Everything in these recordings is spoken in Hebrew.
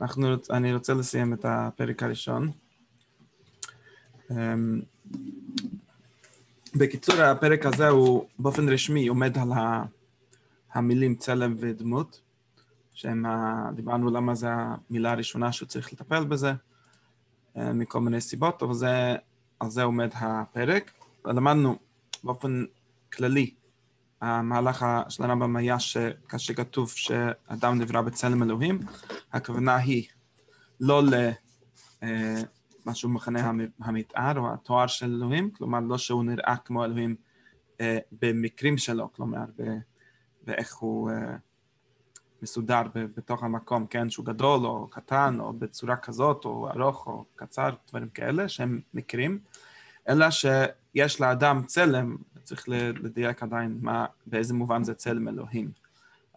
אנחנו, אני רוצה לסיים את הפרק הראשון. Um, בקיצור, הפרק הזה הוא באופן רשמי עומד על המילים צלם ודמות, שהם, דיברנו למה זו המילה הראשונה שהוא צריך לטפל בזה, אה, מכל מיני סיבות, אבל זה, על זה עומד הפרק. למדנו באופן כללי המהלך של הרמב"ם היה שכאשר כתוב שאדם נברא בצלם אלוהים, הכוונה היא לא למה אה, שהוא מכנה המתאר או התואר של אלוהים, כלומר לא שהוא נראה כמו אלוהים אה, במקרים שלו, כלומר באיך הוא אה, מסודר בתוך המקום, כן, שהוא גדול או קטן או בצורה כזאת או ארוך או קצר, דברים כאלה שהם מקרים, אלא שיש לאדם צלם צריך לדייק עדיין מה, באיזה מובן זה צלם אלוהים.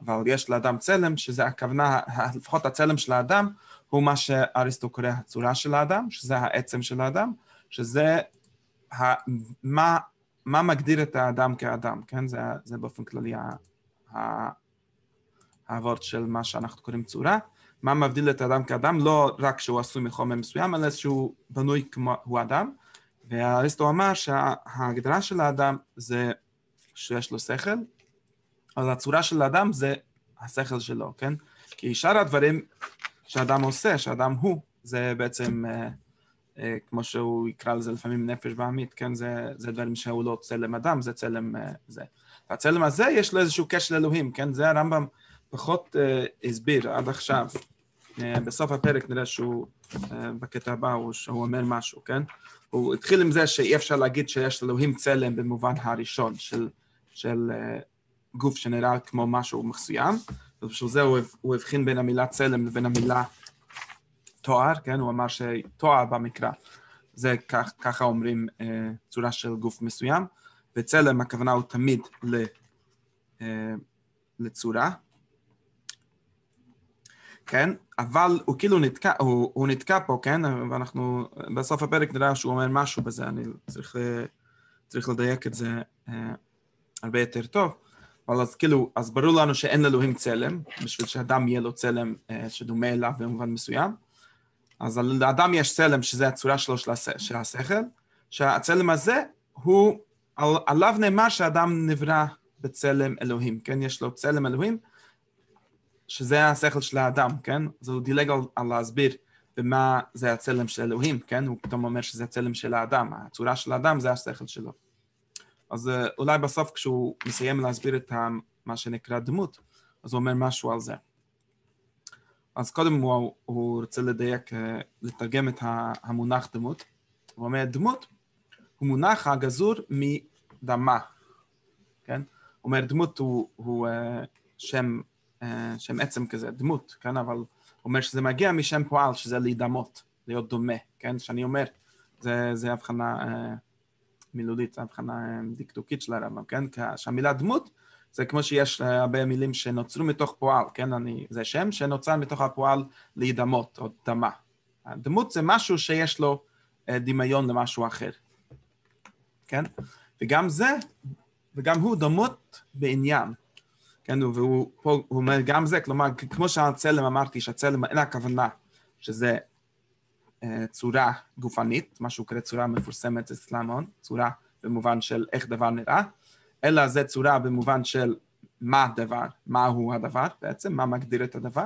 אבל יש לאדם צלם, שזה הכוונה, לפחות הצלם של האדם, הוא מה שאריסטו קורא הצורה של האדם, שזה העצם של האדם, שזה ה, מה, מה מגדיר את האדם כאדם, כן? זה, זה באופן כללי ה, ה, העבוד של מה שאנחנו קוראים צורה. מה מבדיל את האדם כאדם? לא רק שהוא עשוי מחומר מסוים, אלא שהוא בנוי כמו הוא אדם. ואריסטו אמר שההגדרה של האדם זה שיש לו שכל, אבל הצורה של האדם זה השכל שלו, כן? כי שאר הדברים שאדם עושה, שאדם הוא, זה בעצם, אה, אה, כמו שהוא יקרא לזה לפעמים נפש בעמית, כן? זה, זה דברים שהוא לא צלם אדם, זה צלם אה, זה. הצלם הזה יש לו איזשהו קשר לאלוהים, כן? זה הרמב"ם פחות אה, הסביר עד עכשיו. אה, בסוף הפרק נראה שהוא, אה, בקטע הבא, הוא, שהוא אומר משהו, כן? אה, הוא התחיל עם זה שאי אפשר להגיד שיש לאלוהים צלם במובן הראשון של, של אה, גוף שנראה כמו משהו מסוים, ובשביל זה הוא, הבחין בין המילה צלם לבין המילה תואר, כן? הוא אמר שתואר במקרא, זה כך, ככה אומרים uh, צורה של גוף מסוים, וצלם הכוונה הוא תמיד ל, uh, לצורה. כן, אבל הוא כאילו נתקע, הוא, הוא נתקע פה, כן? ואנחנו בסוף הפרק נראה שהוא אומר משהו בזה, אני צריך, אה, צריך לדייק את זה אה, הרבה יותר טוב. אבל אז כאילו, אז ברור לנו שאין לאלוהים צלם, בשביל שאדם יהיה לו צלם אה, שדומה אליו במובן מסוים. אז לאדם יש צלם, שזה הצורה שלו של, השכל, שהצלם הזה, הוא, על, עליו נאמר שאדם נברא בצלם אלוהים, כן? יש לו צלם אלוהים, שזה השכל של האדם, כן? אז הוא דילג על, על להסביר במה זה הצלם של אלוהים, כן? הוא פתאום אומר שזה הצלם של האדם, הצורה של האדם זה השכל שלו. אז אה, אולי בסוף כשהוא מסיים להסביר את ה, מה שנקרא דמות, אז הוא אומר משהו על זה. אז קודם הוא, הוא רוצה לדייק, אה, לתרגם את המונח דמות. הוא אומר, דמות הוא מונח הגזור מדמה, כן? הוא אומר, דמות הוא, הוא אה, שם אה, שם עצם כזה, דמות, כן? אבל אומר שזה מגיע משם פועל, שזה להידמות, להיות דומה, כן? שאני אומר, זה, זה הבחנה אה, מילולית, הבחנה אה, דקדוקית של הרמב"ם, כן? שהמילה דמות זה כמו שיש אה, הרבה מילים שנוצרו מתוך פועל, כן? אני, זה שם שנוצר מתוך הפועל להידמות, או דמה. הדמות זה משהו שיש לו אה, דמיון למשהו אחר, כן? וגם זה, וגם הוא דמות בעניין. כן, והוא פה הוא אומר גם זה, כלומר, כמו שהצלם אמרתי, שהצלם אין הכוונה שזה אה, צורה גופנית, מה שהוא קורא צורה מפורסמת אצלם הון, אה, צורה במובן של איך דבר נראה, אלא זה צורה במובן של מה הדבר, מהו הדבר בעצם, מה מגדיר את הדבר.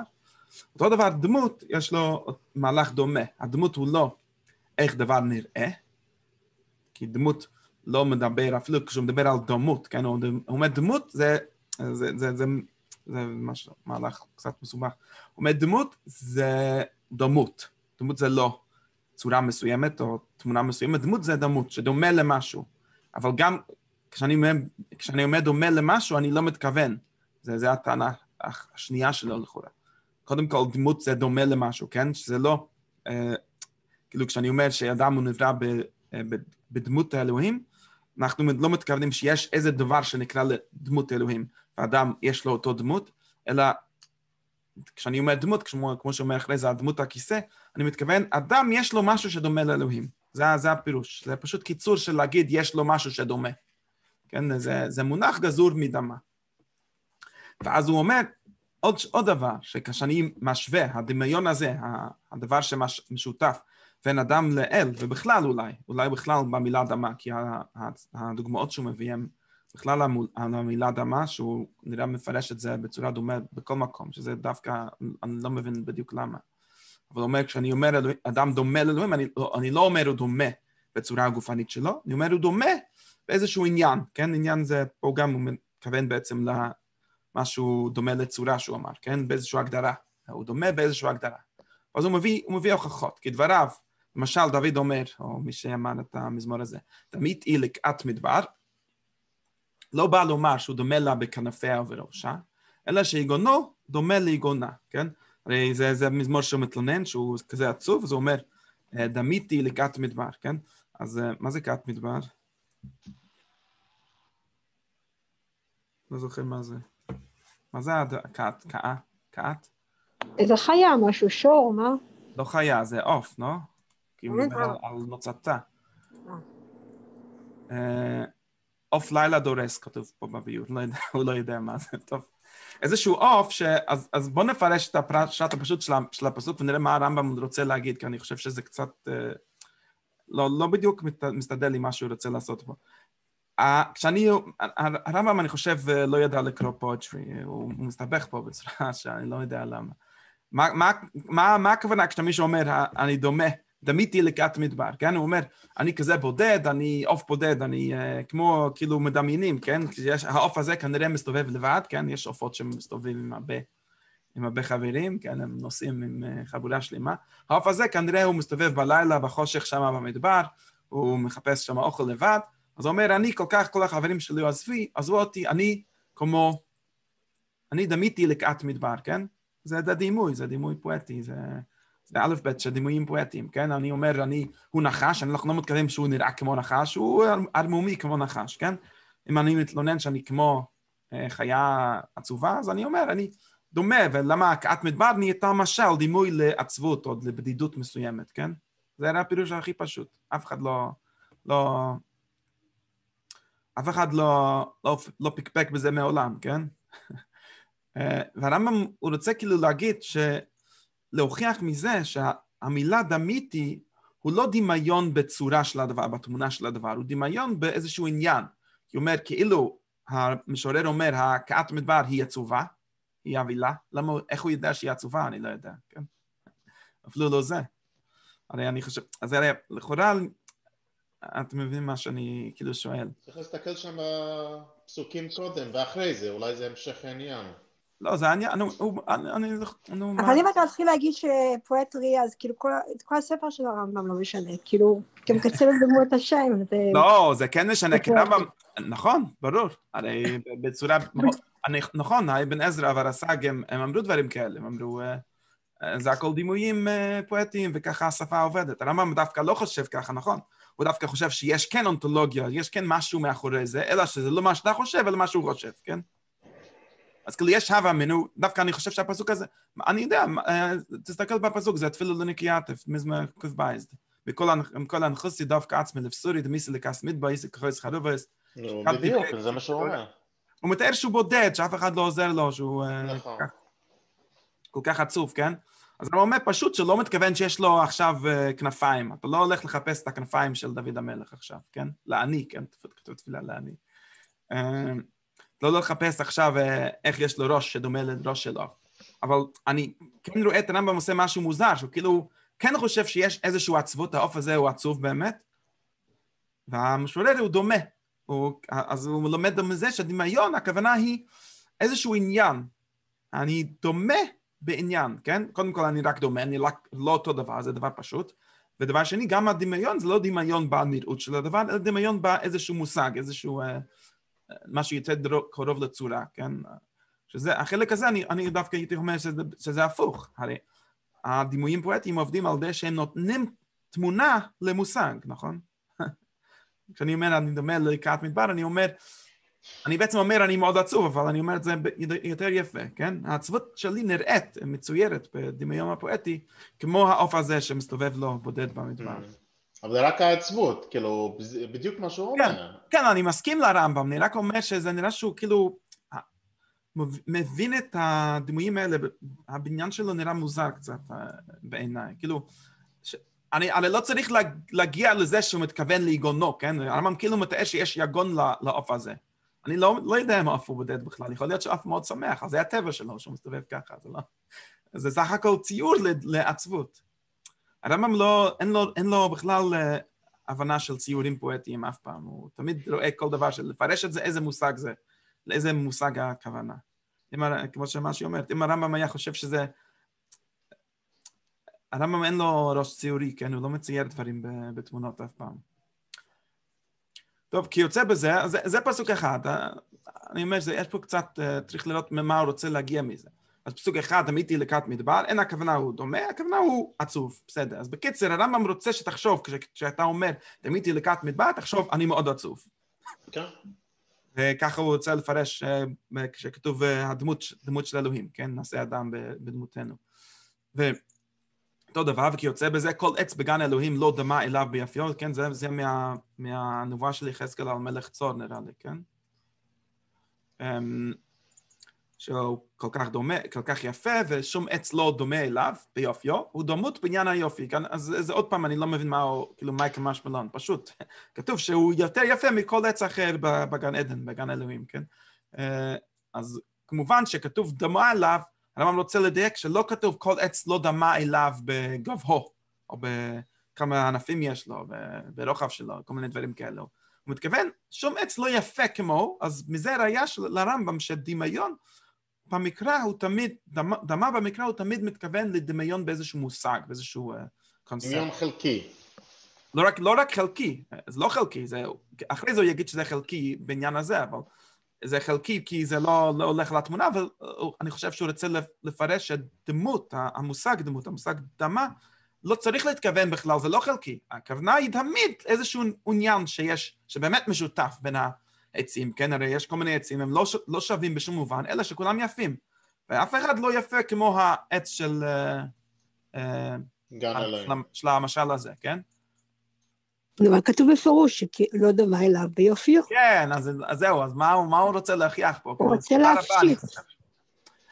אותו דבר, דמות, יש לו מהלך דומה. הדמות הוא לא איך דבר נראה, כי דמות לא מדבר, אפילו כשהוא מדבר על דמות, כן, הוא אומר דמות, זה זה, זה, זה, זה ממש מהלך קצת מסובך. הוא אומר, דמות זה דמות. דמות זה לא צורה מסוימת או תמונה מסוימת, דמות זה דמות שדומה למשהו. אבל גם כשאני כשאני אומר דומה למשהו, אני לא מתכוון. זה, זה הטענה השנייה שלו לכאורה. קודם כל, דמות זה דומה למשהו, כן? שזה לא... אה, כאילו, כשאני אומר שאדם הוא נברא ב, אה, ב, בדמות האלוהים, אנחנו לא מתכוונים שיש איזה דבר שנקרא לדמות אלוהים. ואדם יש לו אותו דמות, אלא כשאני אומר דמות, כשמו, כמו שאומר אחרי זה הדמות הכיסא, אני מתכוון, אדם יש לו משהו שדומה לאלוהים. זה, זה הפירוש. זה פשוט קיצור של להגיד יש לו משהו שדומה. כן, זה, זה מונח גזור מדמה. ואז הוא אומר, עוד, עוד דבר, שכשאני משווה, הדמיון הזה, הדבר שמשותף בין אדם לאל, ובכלל אולי, אולי בכלל במילה דמה, כי הדוגמאות שהוא מביא הן בכלל על המילה דמה, שהוא נראה מפרש את זה בצורה דומה בכל מקום, שזה דווקא, אני לא מבין בדיוק למה. אבל אומר, כשאני אומר אדם דומה לאלוהים, אני, לא, אני לא אומר הוא דומה בצורה הגופנית שלו, אני אומר הוא דומה באיזשהו עניין, כן? עניין זה פה גם הוא מתכוון בעצם למשהו דומה לצורה שהוא אמר, כן? באיזושהי הגדרה. הוא דומה באיזושהי הגדרה. אז הוא מביא, הוא מביא הוכחות, כי דבריו, למשל דוד אומר, או מי שאמר את המזמור הזה, תמיד אי לקעת מדבר, לא בא לומר שהוא דומה לה בכנפיה ובראשה, אלא שיגונו דומה ליגונה, כן? הרי זה, זה מזמור שהוא מתלונן, שהוא כזה עצוב, אז הוא אומר, אה, דמיתי לכת מדבר, כן? אז אה, מה זה כת מדבר? לא זוכר מה זה. מה זה הכת? כאה? כת? איזה חיה, משהו שור, מה? לא חיה, זה עוף, לא? כי הוא אה. מדבר על נוצתה. אוף לילה דורס, כתוב פה בביור, לא הוא לא יודע מה זה, טוב. איזשהו עוף, אז, אז בואו נפרש את הפרשת הפשוט של, של הפסוק ונראה מה הרמב"ם רוצה להגיד, כי אני חושב שזה קצת... אה, לא, לא בדיוק מסתדר לי מה שהוא רוצה לעשות פה. כשאני, הרמב"ם אני חושב אה, לא ידע לקרוא פואטרי, אה, הוא מסתבך פה בצורה שאני לא יודע למה. מה, מה, מה, מה הכוונה כשמישהו אומר אני דומה דמיתי לקעת מדבר, כן? הוא אומר, אני כזה בודד, אני עוף בודד, אני uh, כמו כאילו מדמיינים, כן? יש, העוף הזה כנראה מסתובב לבד, כן? יש עופות שמסתובבים עם הרבה, עם הרבה חברים, כן? הם נוסעים עם uh, אה, חבולה שלמה. העוף הזה כנראה הוא מסתובב בלילה בחושך שם במדבר, הוא מחפש שם אוכל לבד, אז הוא אומר, אני כל כך, כל החברים שלי עזבי, עזבו אותי, אני כמו... אני דמיתי לקעת מדבר, כן? זה דימוי, זה דימוי פואטי, זה... זה א' ב' של דימויים פואטיים, כן? אני אומר, אני, הוא נחש, אנחנו לא, לא מתכוונים שהוא נראה כמו נחש, הוא ערמומי כמו נחש, כן? אם אני מתלונן שאני כמו אה, חיה עצובה, אז אני אומר, אני דומה, ולמה הקעת מדבר נהייתה משל, דימוי לעצבות או לבדידות מסוימת, כן? זה היה הפירוש הכי פשוט, אף אחד לא... לא... אף אחד לא, לא, לא פקפק בזה מעולם, כן? אה, והרמב"ם, הוא רוצה כאילו להגיד ש... להוכיח מזה שהמילה דמיתי הוא לא דמיון בצורה של הדבר, בתמונה של הדבר, הוא דמיון באיזשהו עניין. היא אומר, כאילו, המשורר אומר, הכאת מדבר היא עצובה, היא אבילה, למה, איך הוא יודע שהיא עצובה? אני לא יודע, כן? אפילו לא זה. הרי אני חושב, אז הרי לכאורה, אתם מבינים מה שאני כאילו שואל. צריך להסתכל שם אה, פסוקים קודם ואחרי זה, אולי זה המשך העניין. לא, זה אני, אני... אני... אני, נו, מה? אבל אם אתה מתחיל להגיד שפואטרי, אז כאילו כל, כל הספר של הרמב"ם לא משנה. כאילו, כי גם את לדמו את השם. ו... לא, זה כן משנה, כי רמב"ם... נכון, ברור. הרי בצורה... אני, נכון, אבן עזרא והרס"ג, הם אמרו דברים כאלה, הם אמרו... אה, אה, זה הכל דימויים אה, פואטיים, וככה השפה עובדת. הרמב"ם דווקא לא חושב ככה, נכון? הוא דווקא חושב שיש כן אונתולוגיה, יש כן משהו מאחורי זה, אלא שזה לא מה שאתה חושב, אלא מה שהוא חושב, כן? אז כאילו יש הווה אמינו, דווקא אני חושב שהפסוק הזה, אני יודע, אה, תסתכל בפסוק, זה התפילה לנקיאטף, מזמר ק"בייזד. וכל הנכוסי דווקא עצמי לבסורי, דמיסי לקס מדבייס, כחויס חרובס. בדיוק, זה מה שהוא אומר. הוא מתאר שהוא בודד, שאף אחד לא עוזר לו, שהוא אה, נכון. כל כך עצוב, כן? אז הוא אומר פשוט שלא מתכוון שיש לו עכשיו אה, כנפיים. אתה לא הולך לחפש את הכנפיים של דוד המלך עכשיו, כן? לעני, כן? תפילה לעני. לא, לא לחפש עכשיו אה, איך יש לו ראש שדומה לראש שלו. אבל אני כן רואה את הרמב"ם עושה משהו מוזר, שהוא כאילו כן חושב שיש איזושהי עצבות, העוף הזה הוא עצוב באמת, והמשורר הוא דומה. הוא, אז הוא לומד מזה שהדמיון, הכוונה היא איזשהו עניין. אני דומה בעניין, כן? קודם כל אני רק דומה, אני רק לא אותו דבר, זה דבר פשוט. ודבר שני, גם הדמיון זה לא דמיון בנראות של הדבר, אלא דמיון באיזשהו מושג, איזשהו... אה, מה שיוצא קרוב לצורה, כן? שזה, החלק הזה, אני, אני דווקא הייתי אומר שזה, שזה הפוך, הרי הדימויים פואטיים עובדים על זה שהם נותנים תמונה למושג, נכון? כשאני אומר, אני דומה לקראת מדבר, אני אומר, אני בעצם אומר, אני מאוד עצוב, אבל אני אומר את זה יותר יפה, כן? העצבות שלי נראית, מצוירת בדמיון הפואטי, כמו העוף הזה שמסתובב לו בודד במדבר. Mm. אבל זה רק העצבות, כאילו, בדיוק מה שהוא כן, אומר. כן, אני מסכים לרמב"ם, אני רק אומר שזה נראה שהוא כאילו מבין את הדימויים האלה, הבניין שלו נראה מוזר קצת אה, בעיניי, כאילו, ש... אני הרי לא צריך להגיע לזה שהוא מתכוון ליגונו, כן? הרמב"ם כאילו מתאר שיש יגון לאוף הזה. אני לא, לא יודע אם אף הוא בודד בכלל, יכול להיות שאף מאוד שמח, אז זה הטבע שלו שהוא מסתובב ככה, זה לא... זה סך הכל ציור לעצבות. הרמב"ם לא, אין לו, אין לו בכלל אה, הבנה של ציורים פואטיים אף פעם, הוא תמיד רואה כל דבר של לפרש את זה, איזה מושג זה, לאיזה מושג הכוונה. אם, כמו שמה שהיא אומרת, אם הרמב"ם היה חושב שזה... הרמב"ם אין לו ראש ציורי, כן? הוא לא מצייר דברים בתמונות אף פעם. טוב, כי יוצא בזה, זה, זה פסוק אחד. אה, אני אומר, זה, יש פה קצת, אה, צריך לראות ממה הוא רוצה להגיע מזה. אז פסוק אחד, עמיתי לקראת מדבר, אין הכוונה הוא דומה, הכוונה הוא עצוב, בסדר. אז בקיצר, הרמב"ם רוצה שתחשוב, כשאתה אומר, עמיתי לקראת מדבר, תחשוב, אני מאוד עצוב. כן. וככה הוא רוצה לפרש, אה, אה, כשכתוב אה, הדמות, דמות של אלוהים, כן? נעשה אדם בדמותנו. ואותו דבר, וכי יוצא בזה, כל עץ בגן אלוהים לא דמה אליו ביפיו, כן? זה, זה מה, מהנבואה של יחזקאל על מלך צור, נראה לי, כן? אמ, שהוא כל כך דומה, כל כך יפה, ושום עץ לא דומה אליו ביופיו, הוא דמות בעניין היופי. כאן, אז זה עוד פעם, אני לא מבין מה הוא, כאילו, מייקל משמלון, פשוט. כתוב שהוא יותר יפה מכל עץ אחר בגן עדן, בגן אלוהים, כן? אה, אז כמובן שכתוב דמה אליו, הרמב"ם רוצה לדייק שלא כתוב כל עץ לא דמה אליו בגבהו, או בכמה ענפים יש לו, ברוחב שלו, כל מיני דברים כאלו. הוא מתכוון, שום עץ לא יפה כמוהו, אז מזה ראייה של הרמב"ם שדמיון במקרא הוא תמיד, דמה, במקרא הוא תמיד מתכוון לדמיון באיזשהו מושג, באיזשהו קונספט. אה, דמיון חלקי. לא רק, לא רק חלקי, זה לא חלקי, זה, אחרי זה הוא יגיד שזה חלקי בעניין הזה, אבל זה חלקי כי זה לא, לא הולך לתמונה, אבל אה, אני חושב שהוא רוצה לפרש את דמות, המושג דמות, המושג דמה, לא צריך להתכוון בכלל, זה לא חלקי. הכוונה היא תמיד איזשהו עניין שיש, שבאמת משותף בין ה... עצים, כן? הרי יש כל מיני עצים, הם לא, לא שווים בשום מובן, אלא שכולם יפים. ואף אחד לא יפה כמו העץ של... אה, אה, גן אלוהים. של המשל הזה, כן? אבל כתוב בפירוש שלא דומה אליו ביופיו. כן, אז, אז זהו, אז מה, מה הוא רוצה להכריח פה? הוא כאילו, רוצה להפשיט.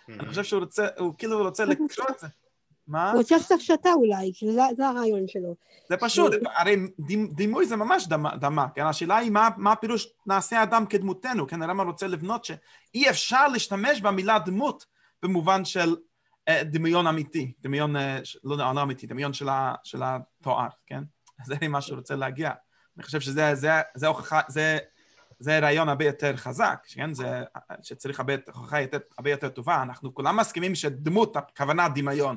אני חושב שהוא רוצה, הוא כאילו רוצה לקשור את זה. מה? הוא רוצה קצת שתה אולי, כי זה, זה הרעיון שלו. זה פשוט, הרי דימוי זה ממש דמה, דמה, כן? השאלה היא מה, מה הפירוש נעשה אדם כדמותנו, כן? הרמב"ם רוצה לבנות שאי אפשר להשתמש במילה דמות במובן של אה, דמיון אמיתי, דמיון, אה, לא, לא, לא אמיתי, דמיון של, ה, של התואר, כן? זה מה שהוא רוצה להגיע. אני חושב שזה זה, זה הוכחה, זה, זה רעיון הרבה יותר חזק, כן? זה, אה, שצריך הרבה, הוכחה הרבה יותר טובה. אנחנו כולם מסכימים שדמות, הכוונה דמיון.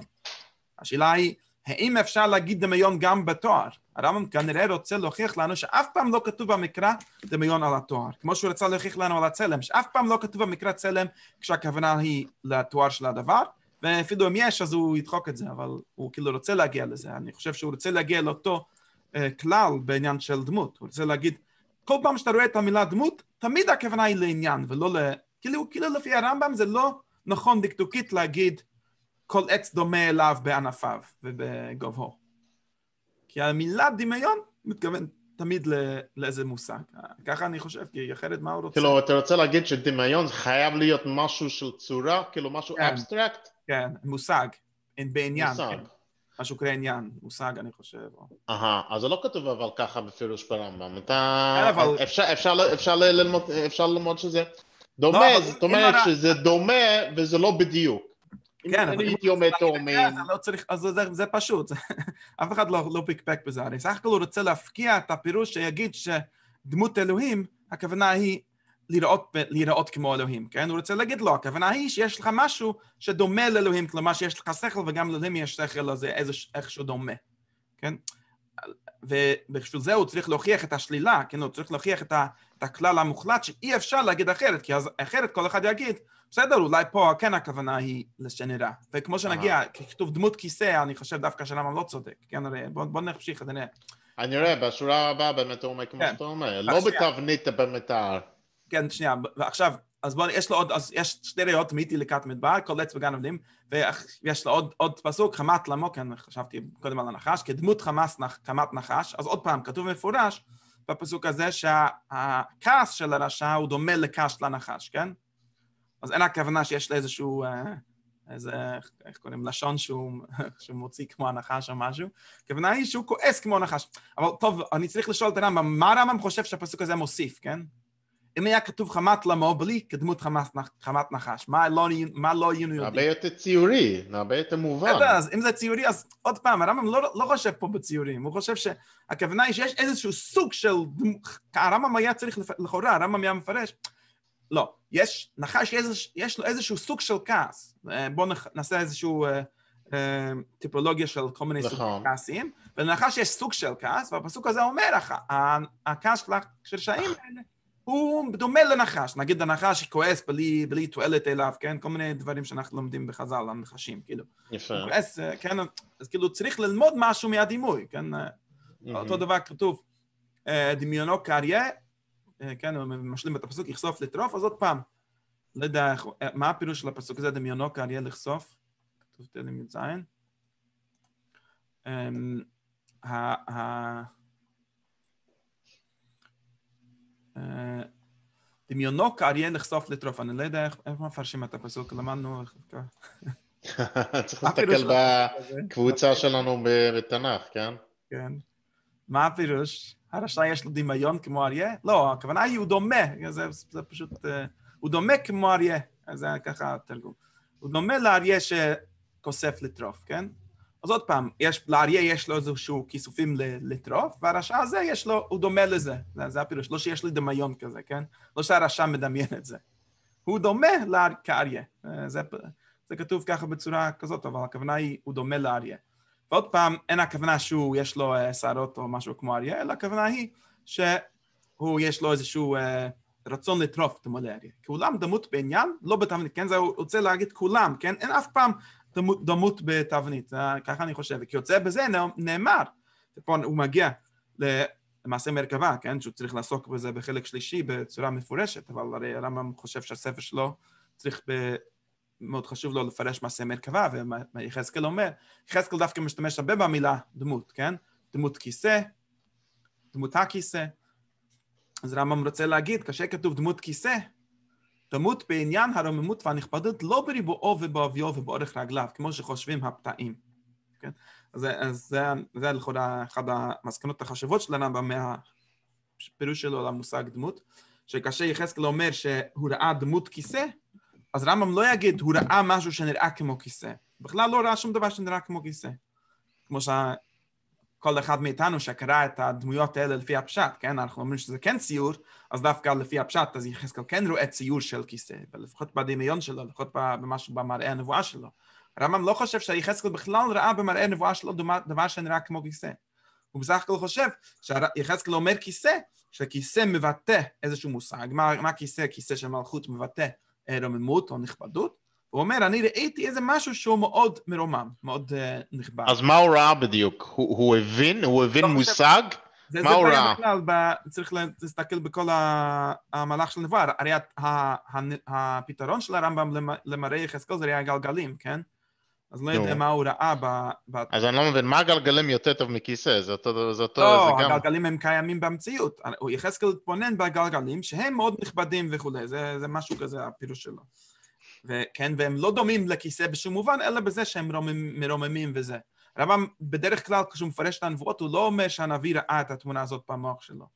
השאלה היא, האם אפשר להגיד דמיון גם בתואר? הרמב"ם כנראה רוצה להוכיח לנו שאף פעם לא כתוב במקרא דמיון על התואר, כמו שהוא רצה להוכיח לנו על הצלם, שאף פעם לא כתוב במקרא צלם כשהכוונה היא לתואר של הדבר, ואפילו אם יש אז הוא ידחוק את זה, אבל הוא כאילו רוצה להגיע לזה, אני חושב שהוא רוצה להגיע לאותו אה, כלל בעניין של דמות, הוא רוצה להגיד, כל פעם שאתה רואה את המילה דמות, תמיד הכוונה היא לעניין ולא ל... כאילו, כאילו לפי הרמב"ם זה לא נכון דקדוקית להגיד כל עץ דומה אליו בענפיו ובגובהו. כי המילה דמיון מתכוון תמיד לאיזה מושג. ככה אני חושב, כי אחרת מה הוא רוצה? כאילו, אתה רוצה להגיד שדמיון חייב להיות משהו של צורה? כאילו, משהו כן, אבסטרקט? כן, מושג. בעניין. מושג. כן. משהו כזה עניין, מושג, אני חושב. אהה, אז זה לא כתוב אבל ככה בפירוש ברמב"ם. אתה... כן, אבל... אפשר, אפשר, אפשר, ללמוד, אפשר ללמוד שזה לא, דומה, לא, זאת אומרת שזה דומה וזה לא בדיוק. כן, אבל אם הוא לא צריך, אז זה זה פשוט, אף אחד לא לא פיקפק בזה, אני סך הכל רוצה להפקיע את הפירוש שיגיד שדמות אלוהים, הכוונה היא לראות, לראות כמו אלוהים, כן? הוא רוצה להגיד לא, הכוונה היא שיש לך משהו שדומה לאלוהים, כלומר שיש לך שכל וגם לאלוהים יש שכל, אז זה איכשהו דומה, כן? ובשביל זה הוא צריך להוכיח את השלילה, כן? הוא צריך להוכיח את, ה, את הכלל המוחלט שאי אפשר להגיד אחרת, כי אז, אחרת כל אחד יגיד, בסדר, אולי פה כן הכוונה היא לשנראה. וכמו שנגיע, אה. ככתוב דמות כיסא, אני חושב דווקא שלמה לא צודק. כן, הרי בוא, בוא נמשיך, אדוני. אני רואה, בשורה הבאה באמת הוא אומר כמו כן. שאתה אומר, לא בתבנית במתאר. כן, שנייה, ועכשיו, אז בואו, יש לו עוד, אז יש שתי ראיות מאיתי לקראת מדבר, כל עץ וגן עובדים, ויש לו עוד, עוד פסוק, חמת למו, כן, חשבתי קודם על הנחש, כדמות חמאס נח, חמת נחש, אז עוד פעם, כתוב מפורש בפסוק הזה שהכעס שה, של הרשע הוא דומה לכעס של הנחש, כן? אז אין הכוונה שיש לה איזשהו, אה, איזה, איך קוראים, לשון שהוא, שהוא מוציא כמו הנחש או משהו. הכוונה היא שהוא כועס כמו הנחש. אבל טוב, אני צריך לשאול את הרמב"ם, מה הרמב"ם חושב שהפסוק הזה מוסיף, כן? אם היה כתוב חמת למו בלי כדמות חמת, חמת נחש, מה לא, מה לא היינו יודעים? הרבה יותר ציורי, הרבה יותר מובן. בסדר, אז אם זה ציורי, אז עוד פעם, הרמב"ם לא, לא חושב פה בציורים, הוא חושב שהכוונה היא שיש איזשהו סוג של... הרמב"ם היה צריך, לכאורה, הרמב"ם היה מפרש, לא, יש, נחש יש, יש לו איזשהו סוג של כעס. אה, בואו נעשה איזושהי אה, אה, טיפולוגיה של כל מיני נכון. סוגי כעסים. ולנחש יש סוג של כעס, והפסוק הזה אומר, הכעס של שעים האלה הוא דומה לנחש. נגיד הנחש כועס בלי, בלי תועלת אליו, כן? כל מיני דברים שאנחנו לומדים בחז"ל על נחשים, כאילו. יפה. כועס, אה, כן? אז כאילו צריך ללמוד משהו מהדימוי, כן? Mm-hmm. אותו דבר כתוב, אה, דמיונו קריה, אה, כן, הוא משלים את הפסוק, יחשוף לטרוף, אז עוד פעם. לא יודע אה, מה הפירוש של הפסוק הזה, דמיונו כאריה לחשוף, כתוב תהילים י"ז. אמ, אה, דמיונו כאריה לחשוף לטרוף. אני לא יודע איך מפרשים את הפסוק, למדנו... איך... צריך להסתכל בקבוצה שלנו בתנ"ך, כן? כן. מה הפירוש? הרשע יש לו דמיון כמו אריה? לא, הכוונה היא הוא דומה, זה, זה פשוט, אה, הוא דומה כמו אריה, זה ככה התרגום. הוא דומה לאריה שכוסף לטרוף, כן? אז עוד פעם, יש, לאריה יש לו איזשהו כיסופים לטרוף, והרשע הזה יש לו, הוא דומה לזה, זה, זה הפירוש, לא שיש לי דמיון כזה, כן? לא שהרשע מדמיין את זה. הוא דומה לאריה, אה, זה, זה כתוב ככה בצורה כזאת, אבל הכוונה היא, הוא דומה לאריה. ועוד פעם, אין הכוונה שהוא, יש לו אה, שערות או משהו כמו אריה, אלא הכוונה היא שהוא, יש לו איזשהו אה, רצון לטרוף דמות אריה. כולם דמות בעניין, לא בתבנית, כן? זה הוא רוצה להגיד כולם, כן? אין אף פעם דמות, דמות בתבנית, אה, ככה אני חושב. כי יוצא בזה נאמר, ופה הוא מגיע למעשה מרכבה, כן? שהוא צריך לעסוק בזה בחלק שלישי בצורה מפורשת, אבל הרי הרמב"ם חושב שהספר שלו צריך ב... מאוד חשוב לו לפרש מעשה מרכבה ומה יחזקאל אומר. יחזקאל דווקא משתמש הרבה במילה דמות, כן? דמות כיסא, דמות הכיסא. אז רמב"ם רוצה להגיד, כאשר כתוב דמות כיסא, דמות בעניין הרוממות והנכבדות לא בריבועו ובעוביו ובאורך רגליו, כמו שחושבים הפתאים. כן? אז, אז זה, זה לכאורה אחת המסקנות החשובות של הרמב"ם מהפירוש שלו למושג דמות, שכאשר יחזקאל אומר שהוא ראה דמות כיסא, אז רמב"ם לא יגיד, הוא ראה משהו שנראה כמו כיסא. בכלל לא ראה שום דבר שנראה כמו כיסא. כמו שכל אחד מאיתנו שקרא את הדמויות האלה לפי הפשט, כן? אנחנו אומרים שזה כן ציור, אז דווקא לפי הפשט, אז יחזקאל כן רואה ציור של כיסא, ולפחות בדמיון שלו, לפחות במשהו במראה הנבואה שלו. הרמב"ם לא חושב שיחזקאל בכלל ראה במראה הנבואה שלו דבר שנראה כמו כיסא. הוא בסך הכל חושב שיחזקאל אומר כיסא, שכיסא מבטא איזשהו מושג. מה, מה כיסא? כיסא של מלכות מבטא רוממות או נכבדות, הוא אומר, אני ראיתי איזה משהו שהוא מאוד מרומם, מאוד uh, נכבד. אז מה הוא ראה בדיוק? הוא, הוא הבין? הוא הבין לא מושג? זה, מה זה הוא ראה? בכלל, ב, צריך להסתכל בכל המהלך של נבואה. הרי הפתרון של הרמב"ם למראה יחזקאל זה ראי הגלגלים, כן? אז לא יודע לא. מה הוא ראה ב... אז אני לא מבין, מה הגלגלים יותר טוב מכיסא? זה אותו... זה לא, הגלגלים הם קיימים במציאות. הוא ייחס כאילו התבונן בגלגלים שהם מאוד נכבדים וכולי, זה משהו כזה הפירוש שלו. וכן, והם לא דומים לכיסא בשום מובן, אלא בזה שהם מרוממים וזה. הרמב"ם, בדרך כלל, כשהוא מפרש את הנבואות, הוא לא אומר שהנביא ראה את התמונה הזאת במוח שלו.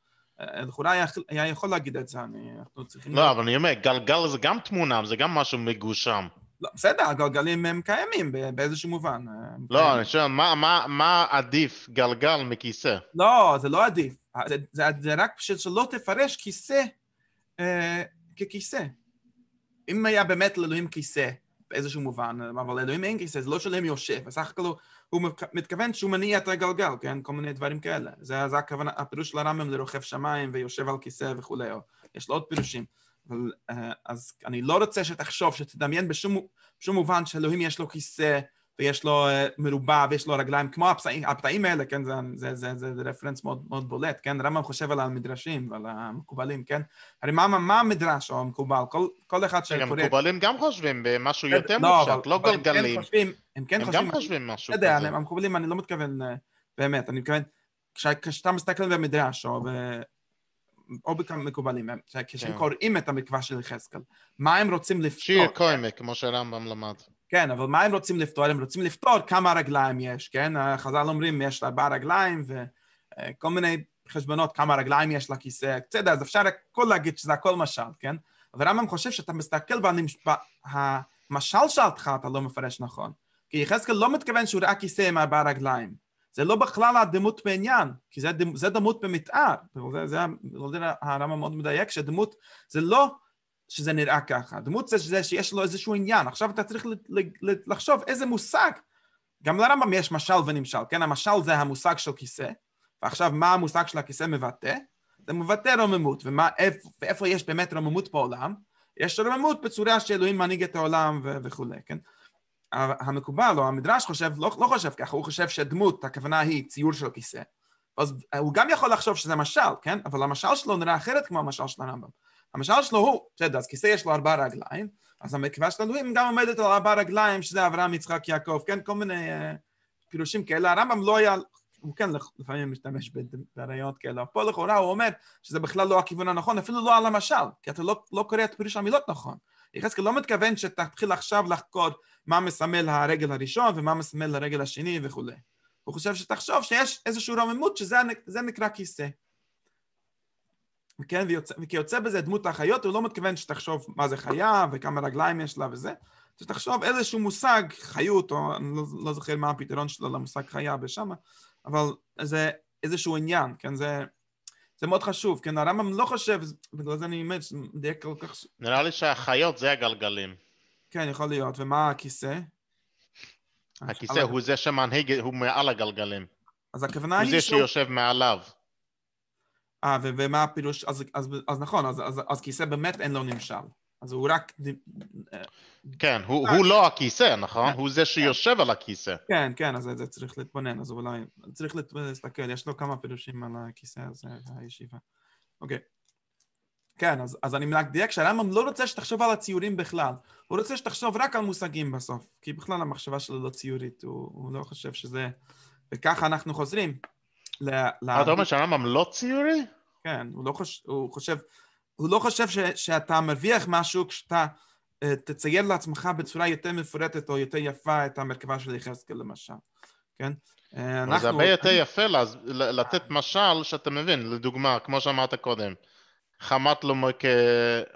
לכאורה היה יכול להגיד את זה, אנחנו צריכים... לא, אבל אני אומר, גלגל זה גם תמונה, זה גם משהו מגושם. לא, בסדר, הגלגלים הם קיימים באיזשהו מובן. אה, לא, אני שואל, מה, מה, מה עדיף גלגל מכיסא? לא, זה לא עדיף. אה, זה, זה, זה רק בשביל שלא תפרש כיסא אה, ככיסא. אם היה באמת לאלוהים כיסא, באיזשהו מובן, אה, אבל לאלוהים אין כיסא, זה לא שלהם יושב, בסך הכל הוא מתכוון שהוא מניע את הגלגל, כן? כל מיני דברים כאלה. זה, זה הכוונה, הפירוש של הרמב"ם לרוכב שמיים ויושב על כיסא וכולי, יש לו עוד פירושים. אה, אז אני לא רוצה שתחשוב, שתדמיין בשום, בשום מובן שאלוהים יש לו כיסא ויש לו אה, מרובע ויש לו רגליים, כמו הפתעים, הפתעים האלה, כן, זה, זה, זה, זה, זה רפרנס מאוד, מאוד בולט, כן, רמב"ם חושב על המדרשים ועל המקובלים, כן, הרי מה, מה המדרש או המקובל, כל, כל אחד שקורא... המקובלים גם חושבים במשהו כן, יותר לא, מופשט, לא גלגלים. הם כן חושבים, הם כן הם חושבים, הם גם חושבים משהו כזה. המקובלים, אני לא מתכוון אה, באמת, אני מתכוון, כשאתה מסתכל במדרש או או מקובלים, כן. קוראים את המקווה של יחזקאל, מה הם רוצים לפתור? שיר קוימה, כמו שהרמב"ם למד. כן, אבל מה הם רוצים לפתור? הם רוצים לפתור כמה רגליים יש, כן? החז"ל אומרים, יש ארבע רגליים וכל אה, מיני חשבונות, כמה רגליים יש לכיסא, בסדר, אז אפשר הכול להגיד שזה הכל משל, כן? אבל הרמב"ם חושב שאתה מסתכל במשל שלך, אתה לא מפרש נכון. כי יחזקאל לא מתכוון שהוא ראה כיסא עם ארבע רגליים. זה לא בכלל הדמות בעניין, כי זה, דמ, זה דמות במתאר, זה, זה הרמב"ם מאוד מדייק, שדמות זה לא שזה נראה ככה, דמות זה, זה שיש לו איזשהו עניין, עכשיו אתה צריך ל, ל, ל, לחשוב איזה מושג, גם לרמב"ם יש משל ונמשל, כן, המשל זה המושג של כיסא, ועכשיו מה המושג של הכיסא מבטא? זה מבטא רוממות, ומה, איפה, ואיפה יש באמת רוממות בעולם? יש רוממות בצורה שאלוהים מנהיג את העולם ו- וכולי, כן? המקובל או המדרש חושב, לא, לא חושב ככה, הוא חושב שדמות, הכוונה היא ציור של כיסא. אז הוא גם יכול לחשוב שזה משל, כן? אבל המשל שלו נראה אחרת כמו המשל של הרמב"ם. המשל שלו הוא, בסדר, אז כיסא יש לו ארבע רגליים, אז המקווה של אלוהים גם עומדת על ארבע רגליים, שזה אברהם, יצחק, יעקב, כן? כל מיני uh, פירושים כאלה. הרמב"ם לא היה, הוא כן לפעמים משתמש ברעיונות כאלה. פה לכאורה הוא אומר שזה בכלל לא הכיוון הנכון, אפילו לא על המשל, כי אתה לא, לא קורא את פירוש המילות נכון. יחזקאל לא מתכוון שתתחיל עכשיו לחקור מה מסמל הרגל הראשון ומה מסמל הרגל השני וכולי. הוא חושב שתחשוב שיש איזושהי רוממות שזה נקרא כיסא. וכן, ויוצא, וכיוצא בזה דמות החיות, הוא לא מתכוון שתחשוב מה זה חיה וכמה רגליים יש לה וזה, שתחשוב איזשהו מושג, חיות, או אני לא, לא זוכר מה הפתרון שלו למושג חיה בשמה, אבל זה איזשהו עניין, כן, זה, זה מאוד חשוב, כן, הרמב"ם לא חושב, בגלל זה אני באמת מדייק כל כך... נראה לי שהחיות זה הגלגלים. כן, יכול להיות. ומה הכיסא? הכיסא הוא זה שמנהיג, הוא מעל הגלגלים. אז הכוונה היא שהוא... הוא זה שיושב מעליו. אה, ומה הפירוש? אז, נכון, אז, כיסא באמת אין לו נמשל. אז הוא רק... אה, כן, הוא, לא הכיסא, נכון? כן. הוא זה שיושב על הכיסא. כן, כן, אז זה צריך להתבונן, אז אולי... צריך להסתכל, יש לו כמה פירושים על הכיסא הזה, הישיבה. אוקיי. כן, אז, אז אני מדייק שהרמב"ם לא רוצה שתחשוב על הציורים בכלל, הוא רוצה שתחשוב רק על מושגים בסוף, כי בכלל המחשבה שלו לא ציורית, הוא, הוא לא חושב שזה... וככה אנחנו חוזרים. ל... ל... אתה אומר שהרמב"ם לא ציורי? כן, הוא לא חושב... הוא חושב, הוא לא חושב ש, שאתה מרוויח משהו כשאתה uh, תצייר לעצמך בצורה יותר מפורטת או יותר יפה את המרכבה של יחזקאל למשל, כן? אה, אנחנו... זה הרבה יותר יפה לתת משל שאתה מבין, לדוגמה, כמו שאמרת קודם. חמת לא מ...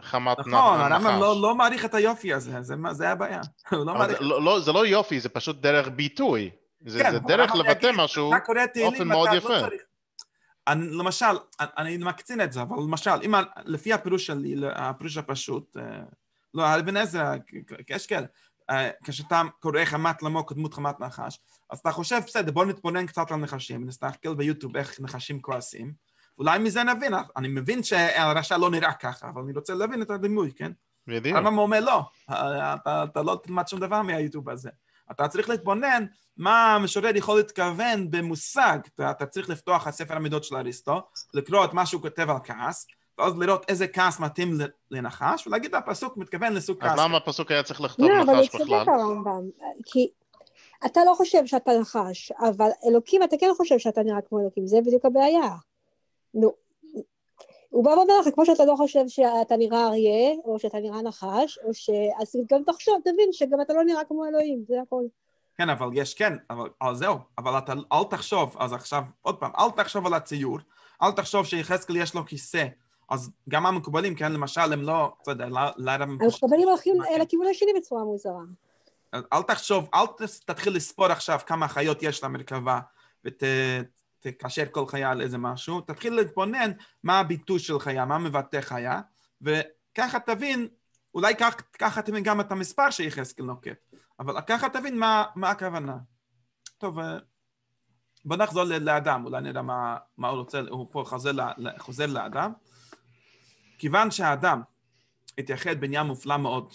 חמת נכון, נחש. נכון, הרמב"ם לא, לא מעריך את היופי הזה, זה, זה הבעיה. לא מעריך... זה, לא, לא, זה לא יופי, זה פשוט דרך ביטוי. זה, כן, זה דרך לבטא להגיד, משהו, באופן מאוד לא יפה. לא צריך... אני, למשל, אני מקצין את זה, אבל למשל, אם לפי הפירוש שלי, הפירוש הפשוט, אה, לא, אבן עזרא, יש כאלה, אה, כשאתה קורא חמת למו דמות חמת נחש, אז אתה חושב, בסדר, בוא נתבונן קצת על נחשים, נסתכל ביוטיוב איך נחשים כועסים. אולי מזה נבין, אני מבין שהרשע לא נראה ככה, אבל אני רוצה להבין את הדימוי, כן? בדיוק. הרמב"ם אומר לא, אה, אתה, אתה לא תלמד שום דבר מהיוטיוב הזה. אתה צריך להתבונן מה המשורר יכול להתכוון במושג. אתה, אתה צריך לפתוח את ספר המידות של אריסטו, לקרוא את מה שהוא כותב על כעס, ואז לראות איזה כעס מתאים לנחש, ולהגיד הפסוק מתכוון לסוג כעס. אז למה הפסוק היה צריך לכתוב נחש בכלל? לא, אבל הוא צודק הרמב"ם, כי אתה לא חושב שאתה נחש, אבל אלוקים, אתה כן חושב שאתה נראה כמו אלוקים, זה בדיוק הבעיה. נו, הוא בא ואומר לך, כמו שאתה לא חושב שאתה נראה אריה, או שאתה נראה נחש, או ש... אז גם תחשוב, תבין שגם אתה לא נראה כמו אלוהים, זה הכל. כן, אבל יש, כן, אבל על זהו, אבל אתה, אל תחשוב, אז עכשיו, עוד פעם, אל תחשוב על הציור, אל תחשוב שיחזקאל יש לו כיסא, אז גם המקובלים, כן, למשל, הם לא, אתה יודע, למה... לא, לא המקובלים הולכים לכיוון השני בצורה מוזרה. אל תחשוב, אל תתחיל לספור עכשיו כמה חיות יש למרכבה, ות... תקשר כל חיה על איזה משהו, תתחיל להתבונן מה הביטוי של חיה, מה מבטא חיה, וככה תבין, אולי כך, ככה תבין גם את המספר שיחזקאל נוקט, אבל ככה תבין מה, מה הכוונה. טוב, אה, בוא נחזור לאדם, אולי נראה מה, מה הוא רוצה, הוא פה חוזר, חוזר לאדם. כיוון שהאדם התייחד בעניין מופלא מאוד,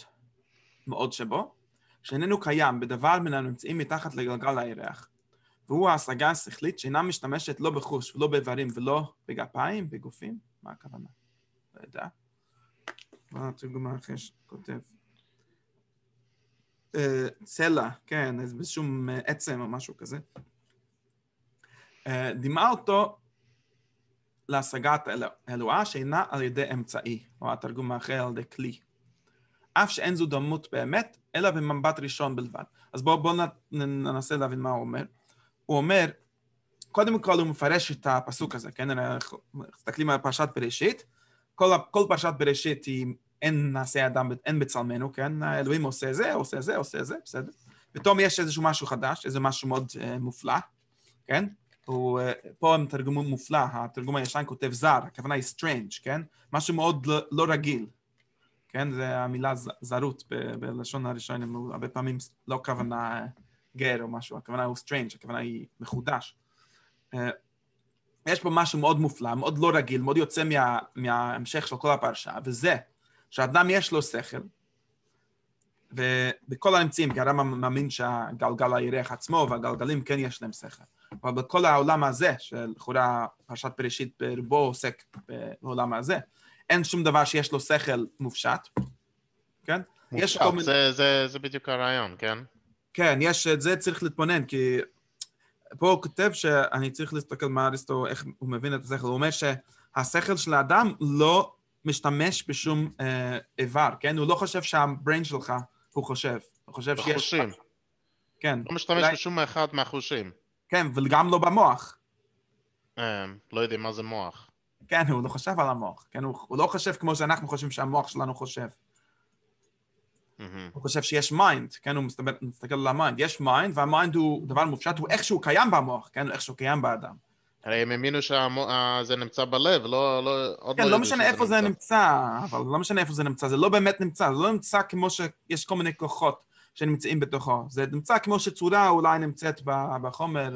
מאוד שבו, שאיננו קיים בדבר מן הנמצאים מתחת לגלגל הירח, והוא ההשגה השכלית שאינה משתמשת לא בחוש ולא באיברים ולא בגפיים, בגופים? מה הכוונה? לא יודע. מה התרגום האחר שכותב? אה, צלע, כן, איזה שום אה, עצם או משהו כזה. אה, דימה אותו להשגת אלוהה שאינה על ידי אמצעי, או התרגום האחר על ידי כלי. אף שאין זו דמות באמת, אלא במבט ראשון בלבד. אז בואו בוא ננסה להבין מה הוא אומר. הוא אומר, קודם כל הוא מפרש את הפסוק הזה, כן? אנחנו מסתכלים על פרשת בראשית, כל, כל פרשת בראשית היא אין נעשה אדם, אין בצלמנו, כן? האלוהים עושה זה, עושה זה, עושה זה, בסדר? פתאום יש איזשהו משהו חדש, איזה משהו מאוד אה, מופלא, כן? הוא, אה, פה הם תרגמו מופלא, התרגום הישן כותב זר, הכוונה היא strange, כן? משהו מאוד לא, לא רגיל, כן? זה המילה ז, זרות ב, בלשון הראשון, הרבה פעמים לא כוונה... אה, גר או משהו, הכוונה הוא strange, הכוונה היא מחודש. אה, יש פה משהו מאוד מופלא, מאוד לא רגיל, מאוד יוצא מה, מההמשך של כל הפרשה, וזה שאדם יש לו שכל, ובכל הנמצאים, כי הרמב"ם מאמין שהגלגל הירח עצמו והגלגלים כן יש להם שכל. אבל בכל העולם הזה, שלכאורה פרשת בראשית ברובו עוסק בעולם הזה, אין שום דבר שיש לו שכל מופשט, כן? מופשט, יש כל מיני... זה, זה, זה בדיוק הרעיון, כן? כן, יש את זה, צריך להתבונן, כי פה הוא כותב שאני צריך להסתכל מה אריסטו, איך הוא מבין את השכל. הוא אומר שהשכל של האדם לא משתמש בשום אה, איבר, כן? הוא לא חושב שהבריין שלך, הוא חושב. הוא חושב בחושים. שיש... בחושים. כן. לא משתמש אולי... בשום אחד מהחושים. כן, וגם לא במוח. אה, לא יודעים מה זה מוח. כן, הוא לא חושב על המוח. כן, הוא, הוא לא חושב כמו שאנחנו חושבים שהמוח שלנו חושב. הוא חושב שיש מיינד, כן, הוא מסתכל, מסתכל על המיינד, יש מיינד, והמיינד הוא דבר מופשט, הוא איכשהו קיים במוח, כן, הוא איכשהו קיים באדם. הרי הם האמינו שזה נמצא בלב, לא... לא כן, לא, לא משנה איפה זה נמצא. נמצא, אבל לא משנה איפה זה נמצא, זה לא באמת נמצא, זה לא נמצא כמו שיש כל מיני כוחות שנמצאים בתוכו, זה נמצא כמו שצורה אולי נמצאת בחומר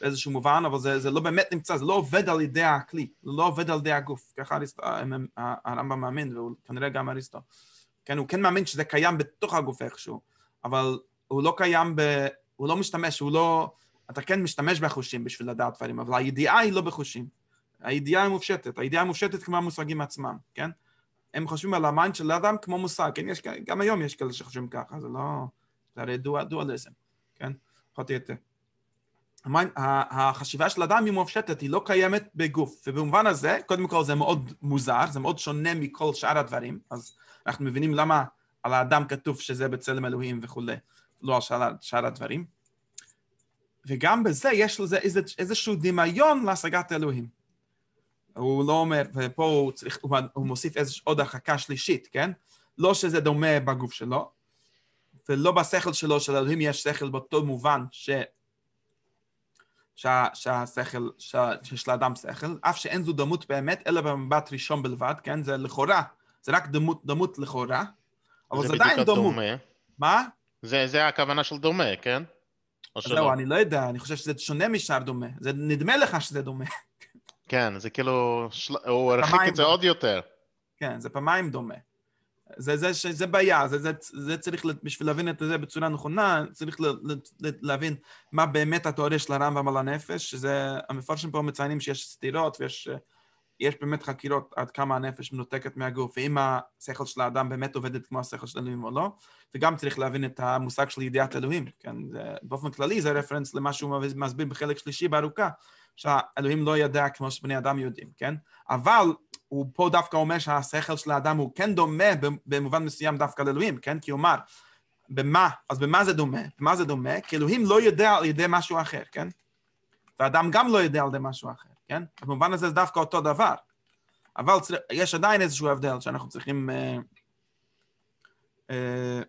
באיזשהו מובן, אבל זה, זה לא באמת נמצא, זה לא עובד על ידי הכלי, זה לא עובד על ידי הגוף, ככה אה, אה, אה, הרמב"ם מאמין, וכנראה גם אריסטו. כן, הוא כן מאמין שזה קיים בתוך הגוף איכשהו, אבל הוא לא קיים ב... הוא לא משתמש, הוא לא... אתה כן משתמש בחושים בשביל לדעת דברים, אבל הידיעה היא לא בחושים. הידיעה היא מופשטת, הידיעה היא מופשטת כמו המושגים עצמם, כן? הם חושבים על המיינד של האדם כמו מושג, כן? יש, גם היום יש כאלה שחושבים ככה, זה לא... זה הרי דואליזם, כן? פחות או יותר. החשיבה של אדם היא מופשטת, היא לא קיימת בגוף, ובמובן הזה, קודם כל זה מאוד מוזר, זה מאוד שונה מכל שאר הדברים, אז אנחנו מבינים למה על האדם כתוב שזה בצלם אלוהים וכולי, לא על שאר, שאר הדברים. וגם בזה יש לזה איזה, איזשהו דמיון להשגת אלוהים. הוא לא אומר, ופה הוא, צריך, הוא, הוא מוסיף איזושהי עוד הרחקה שלישית, כן? לא שזה דומה בגוף שלו, ולא בשכל שלו, שלאלוהים יש שכל באותו מובן ש... שה, שהשכל, שה, שיש לאדם שכל, אף שאין זו דמות באמת, אלא במבט ראשון בלבד, כן? זה לכאורה, זה רק דמות, דמות לכאורה, אבל זה, זה עדיין דמות. מה? זה, זה הכוונה של דומה, כן? לא, אני לא יודע, אני חושב שזה שונה משאר דומה. זה נדמה לך שזה דומה. כן, זה כאילו, של... הוא הרחיק את זה עוד יותר. כן, זה פעמיים דומה. זה, זה, זה, זה בעיה, זה, זה, זה צריך, בשביל להבין את זה בצורה נכונה, צריך ל, ל, ל, להבין מה באמת התיאוריה של הרמב"ם על הנפש, שזה, המפרשים פה מציינים שיש סתירות ויש יש באמת חקירות עד כמה הנפש מנותקת מהגוף, ואם השכל של האדם באמת עובדת כמו השכל של אלוהים או לא, וגם צריך להבין את המושג של ידיעת אלוהים, כן? זה, באופן כללי זה רפרנס למה שהוא מסביר בחלק שלישי בארוכה, שהאלוהים לא יודע כמו שבני אדם יודעים, כן? אבל הוא פה דווקא אומר שהשכל של האדם הוא כן דומה במובן מסוים דווקא לאלוהים, כן? כי הוא אמר, במה, אז במה זה דומה? במה זה דומה? כי אלוהים לא יודע על ידי משהו אחר, כן? ואדם גם לא יודע על ידי משהו אחר. כן? במובן הזה זה דווקא אותו דבר. אבל צר... יש עדיין איזשהו הבדל שאנחנו צריכים אה, אה,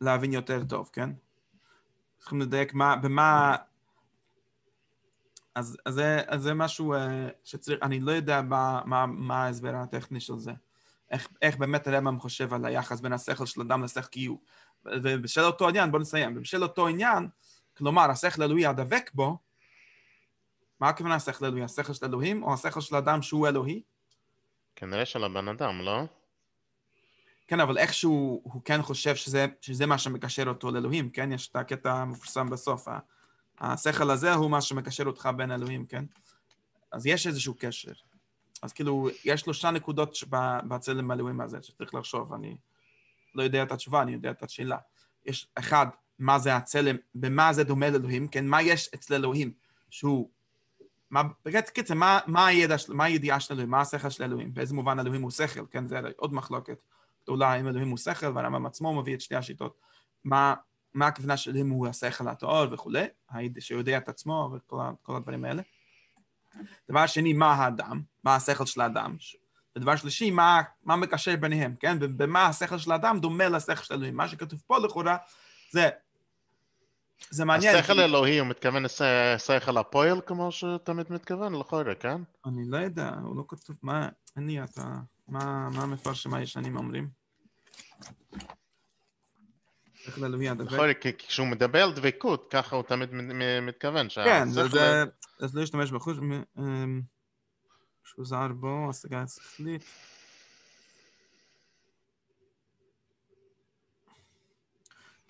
להבין יותר טוב, כן? צריכים לדייק מה, במה... אז, אז, זה, אז זה משהו אה, שצריך, אני לא יודע מה, מה, מה ההסבר הטכני של זה. איך, איך באמת הרמב"ם חושב על היחס בין השכל של אדם לשכל קיום. ובשל אותו עניין, בואו נסיים, ובשל אותו עניין, כלומר, השכל אלוהי הדבק בו, מה הכוונה השכל האלוהי? השכל של אלוהים או השכל של אדם שהוא אלוהי? כנראה של הבן אדם, לא? כן, אבל איכשהו הוא כן חושב שזה, שזה מה שמקשר אותו לאלוהים, כן? יש את הקטע המפורסם בסוף, השכל הזה הוא מה שמקשר אותך בין אלוהים, כן? אז יש איזשהו קשר. אז כאילו, יש שלושה נקודות בצלם האלוהים הזה שצריך לחשוב, אני לא יודע את התשובה, אני יודע את השאלה. יש אחד, מה זה הצלם, במה זה דומה לאלוהים, כן? מה יש אצל אלוהים שהוא מה, בקיצר, מה, מה, הידע, מה הידיעה של אלוהים? מה השכל של אלוהים? באיזה מובן אלוהים הוא שכל? כן, זה עוד מחלוקת גדולה אם אלוהים הוא שכל, והרמב"ם עצמו מביא את שתי השיטות. מה, מה הכוונה של אלוהים הוא השכל הטהור וכולי, שיודע את עצמו וכל הדברים האלה. דבר שני, מה האדם? מה השכל של האדם? ודבר שלישי, מה, מה מקשר ביניהם, כן? במה השכל של האדם דומה לשכל של אלוהים. מה שכתוב פה לכאורה זה זה מעניין. השכל האלוהי, הוא מתכוון לשכל הפועל כמו שתמיד מתכוון? לכל לא רגע, כן? אני לא יודע, הוא לא כתוב, מה, אני, אתה, מה, המפרשים הישנים אומרים? השכל האלוהי הדבק. יכול נכון, להיות, כשהוא מדבר על דבקות, ככה הוא תמיד מתכוון. כן, אז לא ישתמש בחוש, אמ, שהוא זהר בו, השגה שכלית.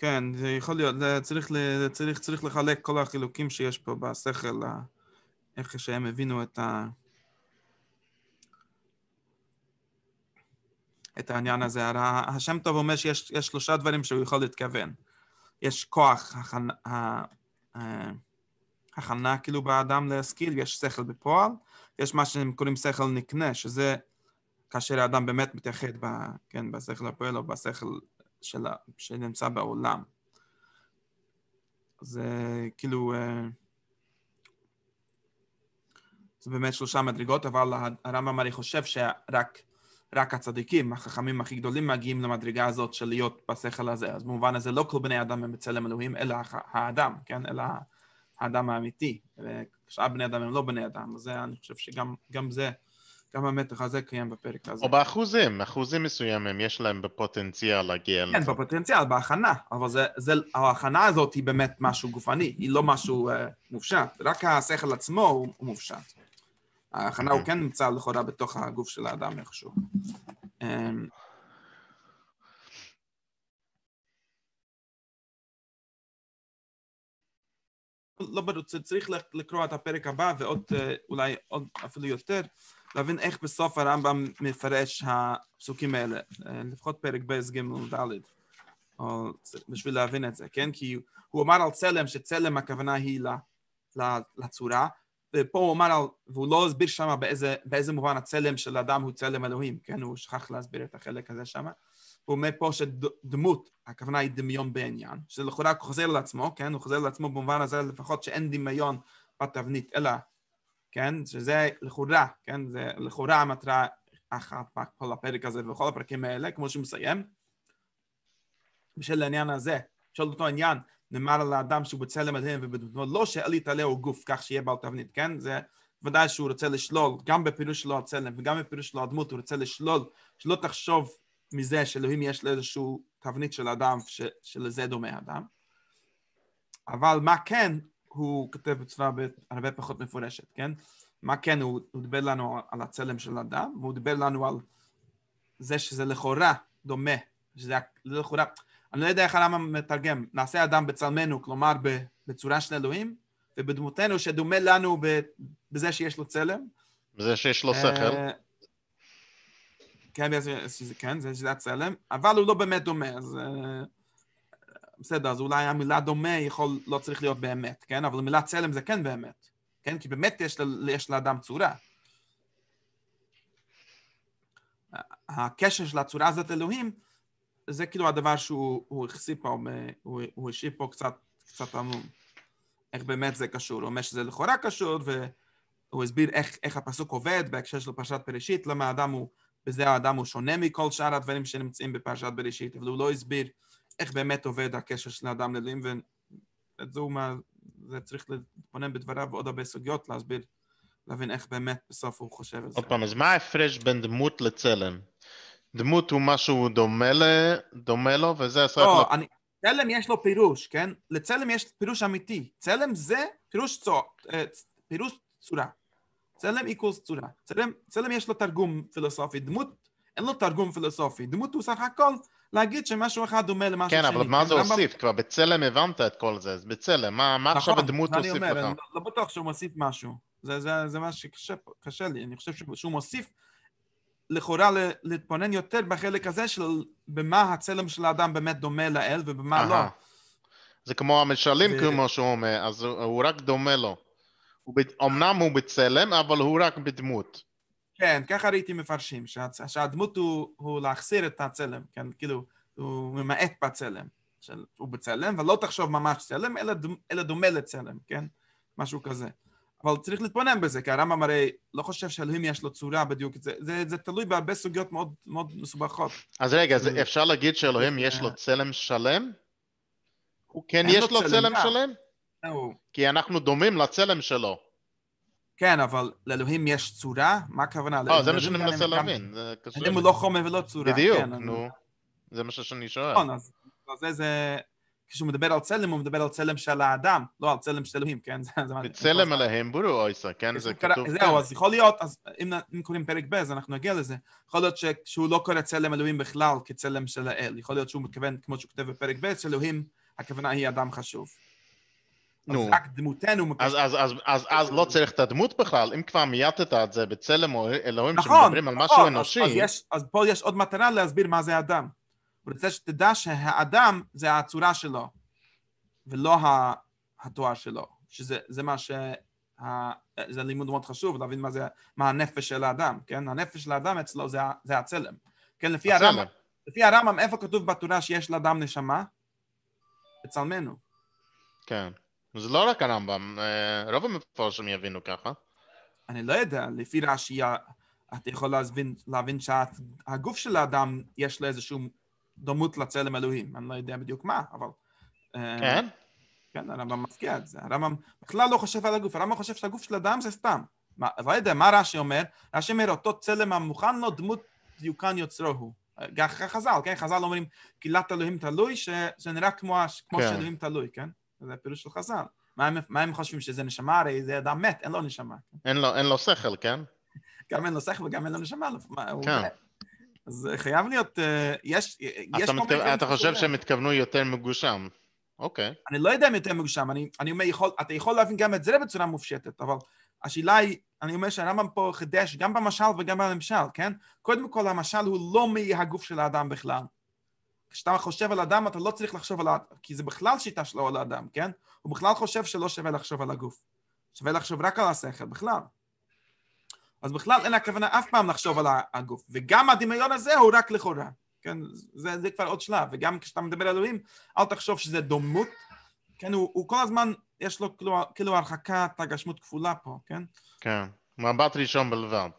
כן, זה יכול להיות, זה צריך, זה צריך, צריך לחלק כל החילוקים שיש פה בשכל, איך שהם הבינו את, ה... את העניין הזה. הרי השם טוב אומר שיש שלושה דברים שהוא יכול להתכוון. יש כוח הכנה, הכנה כאילו באדם להשכיל, יש שכל בפועל, יש מה שהם קוראים שכל נקנה, שזה כאשר האדם באמת מתייחד ב, כן, בשכל הפועל או בשכל של, שנמצא בעולם. זה כאילו, אה, זה באמת שלושה מדרגות, אבל הרמב"ם הרי חושב שרק רק הצדיקים, החכמים הכי גדולים מגיעים למדרגה הזאת של להיות בשכל הזה. אז במובן הזה לא כל בני אדם הם בצלם אלוהים, אלא האדם, כן? אלא האדם האמיתי. ושאר בני אדם הם לא בני אדם, אז אני חושב שגם זה... גם המתח הזה קיים בפרק הזה. או באחוזים, אחוזים מסוימים יש להם בפוטנציאל להגיע כן, לזה. כן, בפוטנציאל, בהכנה, אבל זה, זה, ההכנה הזאת היא באמת משהו גופני, היא לא משהו uh, מופשט, רק השכל עצמו הוא, הוא מופשט. ההכנה mm-hmm. הוא כן נמצא לכאורה בתוך הגוף של האדם איכשהו. Um, לא ברור, צריך לקרוא את הפרק הבא ועוד אה, אולי עוד אפילו יותר. להבין איך בסוף הרמב"ם מפרש הפסוקים האלה, אה, לפחות פרק ב' ג' וד', בשביל להבין את זה, כן? כי הוא אמר על צלם, שצלם הכוונה היא לצורה, ופה הוא אמר על, והוא לא הסביר שם באיזה, באיזה מובן הצלם של אדם הוא צלם אלוהים, כן? הוא שכח להסביר את החלק הזה שם. הוא אומר פה שדמות, הכוונה היא דמיון בעניין, שזה לכאורה חוזר לעצמו, כן? הוא חוזר לעצמו במובן הזה לפחות שאין דמיון בתבנית, אלא כן? שזה לכאורה, כן? זה לכאורה המטרה אחת כל הפרק הזה וכל הפרקים האלה, כמו שהוא מסיים. בשל העניין הזה, בשל אותו עניין, נאמר על האדם שהוא בצלם אלוהים ובדמותו, לא שאל יתעלה הוא גוף, כך שיהיה בעל תבנית, כן? זה ודאי שהוא רוצה לשלול, גם בפירוש שלו הצלם וגם בפירוש שלו הדמות, הוא רוצה לשלול, שלא תחשוב מזה שאלוהים יש לו איזושהי תבנית של אדם, ש, שלזה דומה אדם. אבל מה כן, הוא כותב בצורה הרבה פחות מפורשת, כן? מה כן, הוא, הוא דיבר לנו על הצלם של אדם, והוא דיבר לנו על זה שזה לכאורה דומה, שזה לכאורה, אני לא יודע איך הרמב"ם מתרגם, נעשה אדם בצלמנו, כלומר בצורה של אלוהים, ובדמותנו שדומה לנו בזה שיש לו צלם. בזה שיש לו שכל. אה, כן, כן, זה, זה, זה, זה הצלם, אבל הוא לא באמת דומה, אז... אה, בסדר, אז אולי המילה דומה יכול, לא צריך להיות באמת, כן? אבל המילה צלם זה כן באמת, כן? כי באמת יש, יש לאדם צורה. הקשר של הצורה הזאת אלוהים, זה כאילו הדבר שהוא החסיא פה, הוא, הוא השאיר פה קצת, קצת עמום. איך באמת זה קשור. הוא אומר שזה לכאורה קשור, והוא הסביר איך, איך הפסוק עובד בהקשר של פרשת בראשית, למה האדם הוא, בזה האדם הוא שונה מכל שאר הדברים שנמצאים בפרשת בראשית, אבל הוא לא הסביר איך באמת עובד הקשר של האדם לאלוהים, ואת זה הוא מה, זה צריך להתבונן בדבריו ועוד הרבה סוגיות להסביר, להבין איך באמת בסוף הוא חושב על זה. עוד פעם, אז מה ההפרש בין דמות לצלם? דמות הוא משהו דומה, ל... דומה לו, וזה הסוף... לא, אני... צלם יש לו פירוש, כן? לצלם יש פירוש אמיתי. צלם זה פירוש, צור, אה, פירוש צורה. צלם איקוס צורה. צלם, צלם יש לו תרגום פילוסופי. דמות, אין לו תרגום פילוסופי. דמות הוא סך הכל להגיד שמשהו אחד דומה למשהו כן, שני. כן, אבל מה זה הוסיף? ב... כבר בצלם הבנת את כל זה, אז בצלם, מה, מה נכון, עכשיו הדמות הוסיף אומר, לך? נכון, אני לא בטוח שהוא מוסיף משהו. זה, זה, זה מה שקשה לי, אני חושב שהוא מוסיף לכאורה להתבונן יותר בחלק הזה של במה הצלם של האדם באמת דומה לאל ובמה אה לא. זה כמו המשלים, ו... כמו שהוא אומר, אז הוא רק דומה לו. הוא... אמנם הוא בצלם, אבל הוא רק בדמות. כן, ככה ראיתי מפרשים, שהדמות הוא להחסיר את הצלם, כן, כאילו, הוא ממעט בצלם. הוא בצלם, ולא תחשוב ממש צלם, אלא דומה לצלם, כן? משהו כזה. אבל צריך להתבונן בזה, כי הרמב"ם הרי לא חושב שאלוהים יש לו צורה בדיוק, זה, זה, זה תלוי בהרבה סוגיות מאוד, מאוד מסובכות. אז רגע, זה... אה, אפשר להגיד שאלוהים יש לו אה. צלם שלם? הוא כן יש לו צלם אה. שלם? כי אנחנו דומים לצלם שלו. כן, אבל לאלוהים יש צורה? מה הכוונה? אה, זה מה שאני מנסה להבין. אלוהים הוא לא חומר ולא צורה. בדיוק, כן, נו. זה מה שאני שואל. נכון, אז זה זה... כשהוא מדבר על צלם, הוא מדבר על צלם של האדם, לא על צלם של אלוהים, כן? בצלם אלוהים בורו אויסה, כן? זה כתוב. זהו, אז יכול להיות, אז אם קוראים פרק ב', אז אנחנו נגיע לזה. יכול להיות שהוא לא קורא צלם אלוהים בכלל כצלם של האל. יכול להיות שהוא מתכוון, כמו שהוא כותב בפרק ב', שאלוהים, הכוונה היא אדם חשוב. נו. אז רק דמותנו אז, אז, אז, אז, אז לא צריך את הדמות בכלל, אם כבר מייתת את זה בצלם או אלוהים נכון, שמדברים על משהו נכון, אנושי. אז, אז, יש, אז פה יש עוד מטרה להסביר מה זה אדם. הוא רוצה שתדע שהאדם זה הצורה שלו, ולא התואר שלו. שזה מה ש... זה לימוד מאוד חשוב, להבין מה, זה, מה הנפש של האדם, כן? הנפש של האדם אצלו זה, זה הצלם. כן, לפי הרמב"ם, לפי הרמב"ם, איפה כתוב בתורה שיש לאדם נשמה? בצלמנו. כן. זה לא רק הרמב"ם, אה, רוב המפורשים יבינו ככה. אני לא יודע, לפי רש"י אתה יכול להבין, להבין שהגוף של האדם יש לו איזושהי דומות לצלם אלוהים, אני לא יודע בדיוק מה, אבל... אה, כן? כן, הרמב"ם מפקיע את זה. הרמב"ם בכלל לא חושב על הגוף, הרמב"ם חושב שהגוף של האדם זה סתם. מה, לא יודע, מה רש"י אומר? רש"י אומר, אותו צלם המוכן לו, דמות דיוקן יוצרו הוא. אה, ככה חז"ל, כן? חז"ל אומרים, קהילת אלוהים תלוי, שנראה כמו, כמו כן. שאלוהים תלוי, כן? זה הפירוש של חז"ל. מה מה הם חושבים שזה נשמה? הרי זה אדם מת, אין לו נשמה. כן? אין לו, אין לו שכל, כן? גם אין לו שכל וגם אין לו נשמה. לא- כן. אז חייב להיות, אה, יש... אה, יש כל מיני... אתה חושב שהם התכוונו יותר מגושם. אוקיי. Okay. אני לא יודע אם יותר מגושם, אני, אני אומר, יכול, אתה יכול להבין גם את זה בצורה מופשטת, אבל השאלה היא, אני אומר שהרמב"ם פה חידש גם במשל וגם בממשל, כן? קודם כל, המשל הוא לא מהגוף של האדם בכלל. כשאתה חושב על אדם, אתה לא צריך לחשוב על האדם, כי זה בכלל שיטה שלו על האדם, כן? הוא בכלל חושב שלא שווה לחשוב על הגוף. שווה לחשוב רק על השכל, בכלל. אז בכלל אין הכוונה אף פעם לחשוב על הגוף. וגם הדמיון הזה הוא רק לכאורה, כן? זה, זה כבר עוד שלב. וגם כשאתה מדבר על אלוהים, אל תחשוב שזה דומות. כן, הוא, הוא כל הזמן, יש לו כאילו, כאילו הרחקת הגשמות כפולה פה, כן? כן, מבט ראשון בלבד.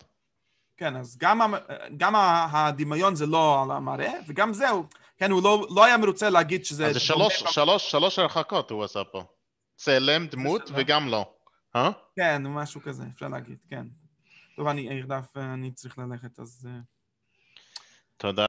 כן, אז גם, גם הדמיון זה לא על המראה, וגם זהו. כן, הוא לא, לא היה מרוצה להגיד שזה... זה שלוש, שלוש, שלוש הרחקות הוא עשה פה. צלם, דמות וגם לא. אה? כן, משהו כזה, אפשר להגיד, כן. טוב, אני ארדף, אה, אה, אני צריך ללכת, אז... אה. תודה.